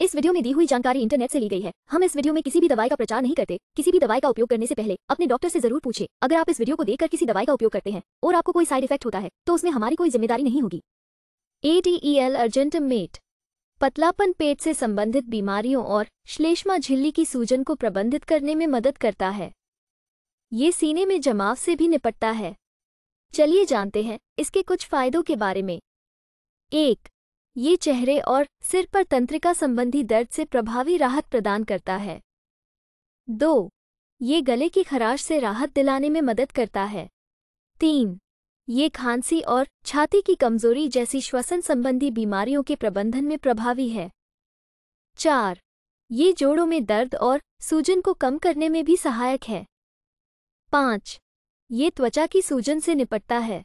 इस वीडियो में दी हुई जानकारी इंटरनेट से ली गई है हम इस वीडियो में किसी भी दवाई का प्रचार नहीं करते किसी भी दवाई का उपयोग करने से पहले अपने डॉक्टर से जरूर पूछे अगर आप इस वीडियो को देखकर किसी दवाई का उपयोग करते हैं और आपको कोई साइड इफेक्ट होता है तो उसमें हमारी कोई जिम्मेदारी नहीं होगी ए टी ई एल अर्जेंट मेट पतलापन पेट से संबंधित बीमारियों और श्लेष्मा झिल्ली की सूजन को प्रबंधित करने में मदद करता है ये सीने में जमाव से भी निपटता है चलिए जानते हैं इसके कुछ फायदों के बारे में एक ये चेहरे और सिर पर तंत्रिका संबंधी दर्द से प्रभावी राहत प्रदान करता है दो ये गले की खराश से राहत दिलाने में मदद करता है तीन ये खांसी और छाती की कमजोरी जैसी श्वसन संबंधी बीमारियों के प्रबंधन में प्रभावी है चार ये जोड़ों में दर्द और सूजन को कम करने में भी सहायक है पाँच ये त्वचा की सूजन से निपटता है